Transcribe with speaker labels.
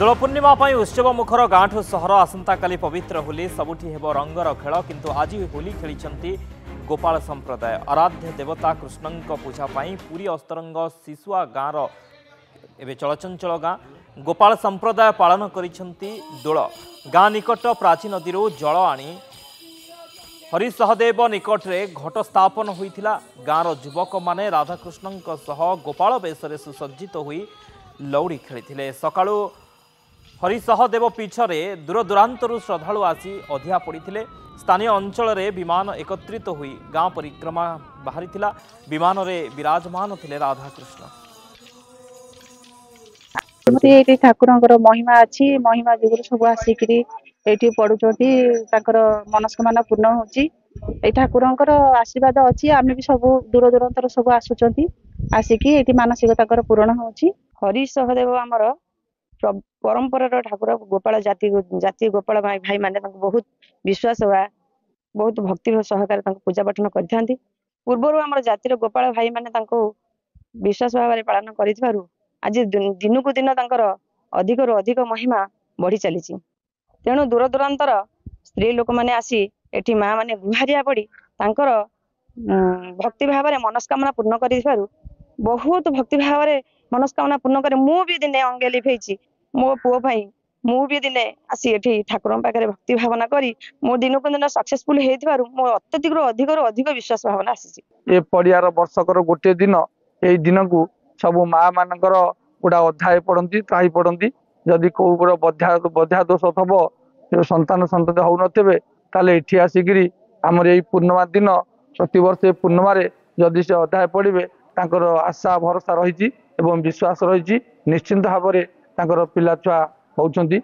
Speaker 1: ଦୋଳ ପୂର୍ଣ୍ଣିମା ପାଇଁ ଉତ୍ସବ ମୁଖର ଗାଁଠୁ ସହର ଆସନ୍ତାକାଲି ପବିତ୍ର ହୋଲି ସବୁଠି ହେବ ରଙ୍ଗର ଖେଳ କିନ୍ତୁ ଆଜି ହୋଲି ଖେଳିଛନ୍ତି ଗୋପାଳ ସମ୍ପ୍ରଦାୟ ଆରାଧ୍ୟ ଦେବତା କୃଷ୍ଣଙ୍କ ପୂଜା ପାଇଁ ପୁରୀ ଅସ୍ତରଙ୍ଗ ଶିଶୁଆ ଗାଁର ଏବେ ଚଳଚଞ୍ଚଳ ଗାଁ ଗୋପାଳ ସମ୍ପ୍ରଦାୟ ପାଳନ କରିଛନ୍ତି ଦୋଳ ଗାଁ ନିକଟ ପ୍ରାଚୀ ନଦୀରୁ ଜଳ ଆଣି ହରିସହଦେବ ନିକଟରେ ଘଟ ସ୍ଥାପନ ହୋଇଥିଲା ଗାଁର ଯୁବକମାନେ ରାଧାକୃଷ୍ଣଙ୍କ ସହ ଗୋପାଳ ବେଶରେ ସୁସଜ୍ଜିତ ହୋଇ ଲଉଡ଼ି ଖେଳିଥିଲେ ସକାଳୁ ହରିସହଦେବ ପୀଠରେ ଦୂରଦୂରାନ୍ତରୁ ଶ୍ରଦ୍ଧାଳୁ ଆସି ଅଧିଆ ପଡ଼ିଥିଲେ ସ୍ଥାନୀୟ ଅଞ୍ଚଳରେ ବିମାନ ଏକତ୍ରିତ ହୋଇ ଗାଁ ପରିକ୍ରମା ବାହାରିଥିଲା ବିମାନରେ ବିରାଜମାନ ଥିଲେ ରାଧାକୃଷ୍ଣ
Speaker 2: ଏଇଠି ଠାକୁରଙ୍କର ମହିମା ଅଛି ମହିମା ଯୁଗରୁ ସବୁ ଆସିକିରି ଏଇଠି ପଢୁଛନ୍ତି ତାଙ୍କର ମନସ୍କାମନା ପୂର୍ଣ୍ଣ ହେଉଛି ଏଇ ଠାକୁରଙ୍କର ଆଶୀର୍ବାଦ ଅଛି ଆମେ ବି ସବୁ ଦୂର ଦୂରାନ୍ତର ସବୁ ଆସୁଛନ୍ତି
Speaker 3: ଆସିକି ଏଇଠି ମାନସିକ ତାଙ୍କର ପୂରଣ ହେଉଛି ହରିସହଦେବ ଆମର ପରମ୍ପରାର ଠାକୁର ଗୋପାଳ ଜାତି ଜାତି ଗୋପାଳ ଭାଇ ଭାଇମାନେ ତାଙ୍କୁ ବହୁତ ବିଶ୍ୱାସ ବା ବହୁତ ଭକ୍ତି ସହକାରେ ତାଙ୍କୁ ପୂଜା ପାଠନ କରିଥାନ୍ତି ପୂର୍ବରୁ ଆମର ଜାତିର ଗୋପାଳ ଭାଇମାନେ ତାଙ୍କୁ ବିଶ୍ୱାସ ଭାବରେ ପାଳନ କରିଥିବାରୁ ଆଜି ଦିନକୁ ଦିନ ତାଙ୍କର ଅଧିକରୁ ଅଧିକ ମହିମା ବଢି ଚାଲିଛି ତେଣୁ ଦୂରଦୂରାନ୍ତର ସ୍ତ୍ରୀ ଲୋକମାନେ ଆସି ଏଠି ମା ମାନେ ଗୁହାରିଆ ପଡି ତାଙ୍କର ଭକ୍ତି ଭାବରେ ମନସ୍କାମନା ପୂର୍ଣ୍ଣ କରିଥିବାରୁ ବହୁତ ଭକ୍ତି ଭାବରେ ମନସ୍କାମନା ପୂର୍ଣ୍ଣ କରେ ମୁଁ ବି ଦିନେ ଅଙ୍ଗେ ଲିଭେଇଛି ମୋ ପୁଅ ପାଇଁ ମୁଁ ବି ଦିନେ ଆସି ଏଠି ଠାକୁରଙ୍କ ପାଖରେ ଭକ୍ତି ଭାବନା କରି ମୁଁ ଦିନକୁ ଦିନ ସକ୍ସେସଫୁଲ ହେଇଥିବାରୁ ମୋ ଅତ୍ୟଧିକରୁ ଅଧିକରୁ ଅଧିକ ବିଶ୍ୱାସ ଭାବନା ଆସିଛି
Speaker 4: ଏ ପଡ଼ିଆର ବର୍ଷକର ଗୋଟିଏ ଦିନ ଏଇ ଦିନକୁ ସବୁ ମା ମାନଙ୍କର ଗୋଟା ଅଧ୍ୟାୟ ପଡ଼ନ୍ତି ତ୍ରାହି ପଡ଼ନ୍ତି ଯଦି କୋଉ ଗୋଟେ ବଧ୍ୟା ବଧ୍ୟା ଦୋଷ ଥବ ସନ୍ତାନ ସନ୍ତତି ହଉନଥିବେ ତାହେଲେ ଏଠି ଆସିକିରି ଆମର ଏଇ ପୂର୍ଣ୍ଣିମା ଦିନ ପ୍ରତିବର୍ଷ ଏ ପୂର୍ଣ୍ଣିମାରେ ଯଦି ସେ ଅଧ୍ୟାୟ ପଡ଼ିବେ ତାଙ୍କର ଆଶା ଭରସା ରହିଛି ଏବଂ ବିଶ୍ୱାସ ରହିଛି ନିଶ୍ଚିନ୍ତ ଭାବରେ ତାଙ୍କର ପିଲା ଛୁଆ ହେଉଛନ୍ତି